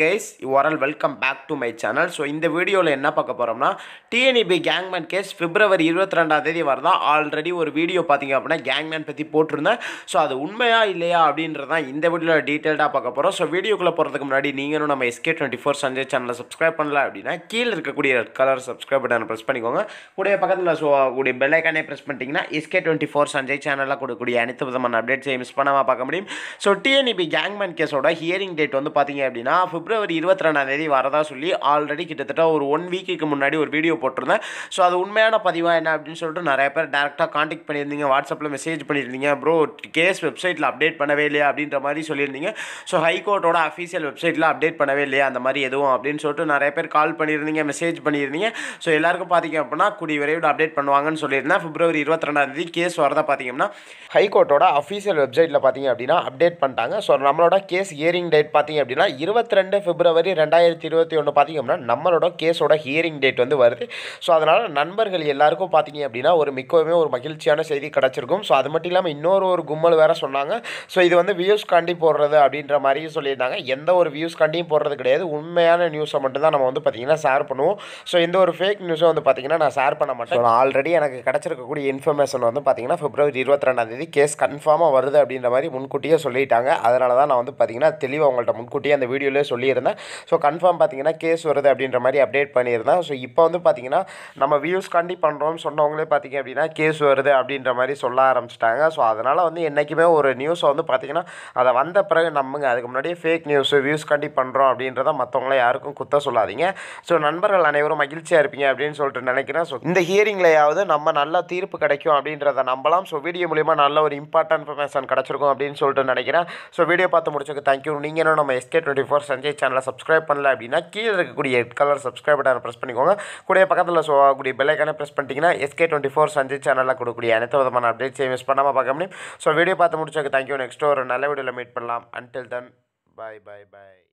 guys all welcome back to my channel so இந்த வீடியோவில் என்ன பார்க்க போகிறோம்னா TNEB gangman case e February இருபத்தி ரெண்டாம் தேதி வரதான் ஆல்ரெடி ஒரு வீடியோ பார்த்தீங்க அப்படின்னா கேங்மேன் பற்றி போட்டிருந்தேன் ஸோ அது உண்மையா இல்லையா அப்படின்றதான் இந்த வீடியோவில் டீட்டெயில்டாக பார்க்க போகிறோம் ஸோ வீடியோக்குள்ளே போகிறதுக்கு முன்னாடி நீங்களும் நம்ம எஸ்கே டுவெண்ட்டி ஃபோர் சஞ்சய் சேனலை சப்ஸ்கிரைப் பண்ணல அப்படின்னா கீழே இருக்கக்கூடிய ரெட் கலர் சப்ஸ்கிரைப் பட்டனை ப்ரெஸ் பண்ணிக்கோங்க கூடிய பக்கத்தில் ஸோ கூடிய பெல்லைக்கானே ப்ரெஸ் பண்ணிட்டீங்கன்னா எஸ்கே டுவெண்ட்டி ஃபோர் சஞ்சய் சேனலில் கொடுக்கக்கூடிய அனைத்து விதமான அப்டேட்ஸையும் மிஸ் பண்ணாமல் பார்க்க முடியும் ஸோ டிஎன்இபி கேங்மேன் கேஸோட ஹியரிங் டேட் வந்து பார்த்தீங்க அப்படின்னா பிப்ரவரி இருபத்தி தேதி வரதா சொல்லி ஆல்ரெடி கிட்டத்தட்ட ஒரு ஒன் வீக்குக்கு முன்னாடி ஒரு வீடியோ போட்டிருந்தேன் ஸோ அது உண்மையான பதிவாக என்ன அப்படின்னு சொல்லிட்டு நிறைய பேர் டேரெக்டாக காண்டாக்ட் பண்ணியிருந்தீங்க வாட்ஸ்அப்பில் மெசேஜ் பண்ணியிருந்தீங்க ப்ரோ கேஸ் வெப்சைட்டில் அப்டேட் பண்ணவே இல்லையா அப்படின்ற மாதிரி சொல்லியிருந்தீங்க ஸோ ஹைகோர்ட்டோட அஃபீஷியல் வெப்சைட்டில் அப்டேட் பண்ணவே இல்லையா அந்த மாதிரி எதுவும் அப்படின்னு சொல்லிட்டு நிறைய பேர் கால் பண்ணியிருந்தீங்க மெசேஜ் பண்ணியிருந்தீங்க ஸோ எல்லாருக்கும் பார்த்தீங்க அப்படின்னா கூடிய விரைவில் அப்டேட் பண்ணுவாங்கன்னு சொல்லியிருந்தேன் பிப்ரவரி இருபத்தி ரெண்டாந்தேதி கேஸ் வரதா பார்த்தீங்கன்னா ஹைகோர்ட்டோட அஃபீஷியல் வெப்சைட்டில் பார்த்தீங்க அப்படின்னா அப்டேட் பண்ணிட்டாங்க ஸோ நம்மளோட கேஸ் ஹியரிங் டேட் பார்த்தீங்க அப்படின்னா இருபத்தி ரெண்டு பன்னெண்டு பிப்ரவரி ரெண்டாயிரத்தி இருபத்தி ஒன்று பார்த்திங்க நம்மளோட கேஸோட ஹியரிங் டேட் வந்து வருது ஸோ அதனால் நண்பர்கள் எல்லாருக்கும் பார்த்தீங்க அப்படின்னா ஒரு மிக்கவுமே ஒரு மகிழ்ச்சியான செய்தி கிடச்சிருக்கும் ஸோ அது மட்டும் இல்லாமல் இன்னொரு ஒரு கும்மல் வேறு சொன்னாங்க ஸோ இது வந்து வியூஸ் காண்டி போடுறது அப்படின்ற மாதிரியும் சொல்லியிருந்தாங்க எந்த ஒரு வியூஸ் காண்டியும் போடுறது கிடையாது உண்மையான நியூஸை மட்டும்தான் நம்ம வந்து பார்த்திங்கன்னா ஷேர் பண்ணுவோம் ஸோ இந்த ஒரு ஃபேக் நியூஸை வந்து பார்த்திங்கன்னா நான் ஷேர் பண்ண மாட்டேன் ஆல்ரெடி எனக்கு கிடச்சிருக்கக்கூடிய இன்ஃபர்மேஷன் வந்து பார்த்திங்கன்னா பிப்ரவரி இருபத்தி ரெண்டாந்தேதி கேஸ் கன்ஃபார்மாக வருது அப்படின்ற மாதிரி முன்கூட்டியே சொல்லிட்டாங்க அதனால தான் நான் வந்து பார்த்திங்கன்னா தெளிவாக உங்கள்கிட்ட முன்கூட்டியே அந்த வீடியோலேயே சொல்லி சொல்லியிருந்தேன் ஸோ கன்ஃபார்ம் பார்த்தீங்கன்னா கேஸ் வருது அப்படின்ற மாதிரி அப்டேட் பண்ணியிருந்தேன் ஸோ இப்போ வந்து பார்த்தீங்கன்னா நம்ம வியூஸ் காண்டி பண்ணுறோம்னு சொன்னவங்களே பார்த்தீங்க அப்படின்னா கேஸ் வருது அப்படின்ற மாதிரி சொல்ல ஆரம்பிச்சிட்டாங்க ஸோ அதனால் வந்து என்றைக்குமே ஒரு நியூஸை வந்து பார்த்தீங்கன்னா அதை வந்த பிறகு நம்மங்க அதுக்கு முன்னாடியே ஃபேக் நியூஸ் வியூஸ் காண்டி பண்ணுறோம் அப்படின்றத மற்றவங்கள யாருக்கும் குத்த சொல்லாதீங்க ஸோ நண்பர்கள் அனைவரும் மகிழ்ச்சியாக இருப்பீங்க அப்படின்னு சொல்லிட்டு நினைக்கிறேன் ஸோ இந்த ஹியரிங்லையாவது நம்ம நல்ல தீர்ப்பு கிடைக்கும் அப்படின்றத நம்பலாம் ஸோ வீடியோ மூலிமா நல்ல ஒரு இம்பார்ட்டன்ட் இன்ஃபர்மேஷன் கிடச்சிருக்கும் அப்படின்னு சொல்லிட்டு நினைக்கிறேன் ஸோ வீடியோ பார்த்து முடிச்சுக்கு தேங்க்யூ நீங்கள் என்ன நம்ம SK twenty four Sanjay Vijay சேனலை சப்ஸ்கிரைப் பண்ணல அப்படின்னா கீழே இருக்கக்கூடிய ரெட் கலர் சப்ஸ்கிரைப் பட்டனை ப்ரெஸ் பண்ணிக்கோங்க கூட பக்கத்தில் ஸோ ஆகக்கூடிய பெல்லைக்கானே ப்ரெஸ் பண்ணிட்டீங்கன்னா எஸ்கே டுவெண்ட்டி ஃபோர் சஞ்சய் சேனலில் கொடுக்கக்கூடிய அனைத்து விதமான அப்டேட்ஸையும் மிஸ் பண்ணாமல் பார்க்க முடியும் ஸோ வீடியோ பார்த்து முடிச்சோக்கு தேங்க்யூ நெக்ஸ்ட் ஒரு நல்ல வீடியோவில் மீட் பண்ணலாம் அன்டில் தன் பாய் பாய் பாய்